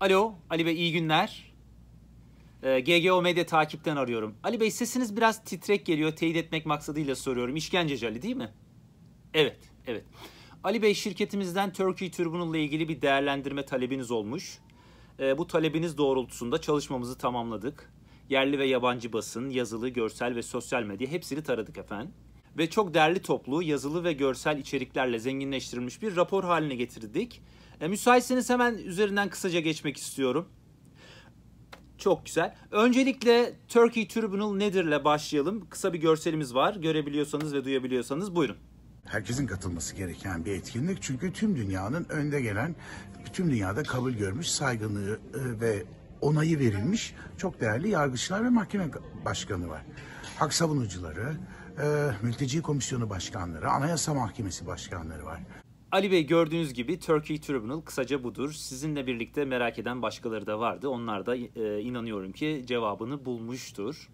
Alo Ali Bey iyi günler. E, ee, GGO Medya takipten arıyorum. Ali Bey sesiniz biraz titrek geliyor. Teyit etmek maksadıyla soruyorum. İşkenceci Ali değil mi? Evet, evet. Ali Bey şirketimizden Turkey Tribunal ile ilgili bir değerlendirme talebiniz olmuş. Ee, bu talebiniz doğrultusunda çalışmamızı tamamladık. Yerli ve yabancı basın, yazılı, görsel ve sosyal medya hepsini taradık efendim ve çok değerli toplu yazılı ve görsel içeriklerle zenginleştirilmiş bir rapor haline getirdik. E, müsaitseniz hemen üzerinden kısaca geçmek istiyorum. Çok güzel. Öncelikle Turkey Tribunal nedirle başlayalım. Kısa bir görselimiz var. Görebiliyorsanız ve duyabiliyorsanız buyurun herkesin katılması gereken bir etkinlik. Çünkü tüm dünyanın önde gelen, tüm dünyada kabul görmüş, saygınlığı e, ve onayı verilmiş çok değerli yargıçlar ve mahkeme başkanı var hak savunucuları, e, mülteci komisyonu başkanları, anayasa mahkemesi başkanları var. Ali Bey gördüğünüz gibi Turkey Tribunal kısaca budur. Sizinle birlikte merak eden başkaları da vardı. Onlar da e, inanıyorum ki cevabını bulmuştur.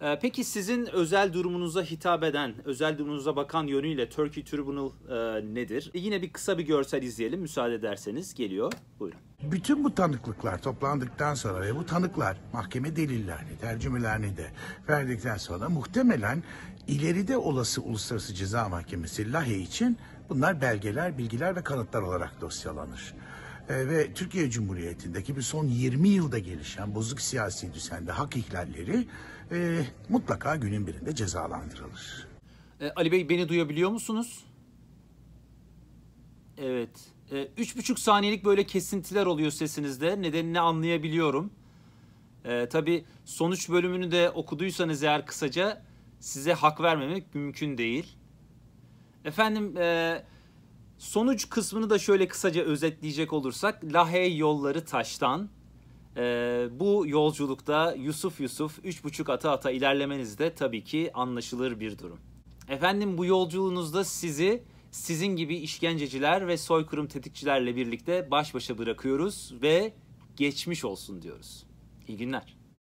E, peki sizin özel durumunuza hitap eden, özel durumunuza bakan yönüyle Turkey Tribunal e, nedir? E, yine bir kısa bir görsel izleyelim müsaade ederseniz. Geliyor. Buyurun. Bütün bu tanıklıklar toplandıktan sonra ve bu tanıklar mahkeme delillerini, tercümelerini de verdikten sonra muhtemelen ileride olası Uluslararası Ceza Mahkemesi Lahe için bunlar belgeler, bilgiler ve kanıtlar olarak dosyalanır ee, ve Türkiye Cumhuriyeti'ndeki bir son 20 yılda gelişen bozuk siyasi düzende hak ihlalleri e, mutlaka günün birinde cezalandırılır. E, Ali Bey beni duyabiliyor musunuz? Evet. Ee, üç buçuk saniyelik böyle kesintiler oluyor sesinizde. Nedenini anlayabiliyorum. E, tabii sonuç bölümünü de okuduysanız eğer kısaca size hak vermemek mümkün değil. Efendim e, sonuç kısmını da şöyle kısaca özetleyecek olursak Lahey yolları taştan. E, bu yolculukta Yusuf Yusuf üç buçuk ata ata ilerlemeniz de tabii ki anlaşılır bir durum. Efendim bu yolculuğunuzda sizi sizin gibi işkenceciler ve soykırım tetikçilerle birlikte baş başa bırakıyoruz ve geçmiş olsun diyoruz. İyi günler.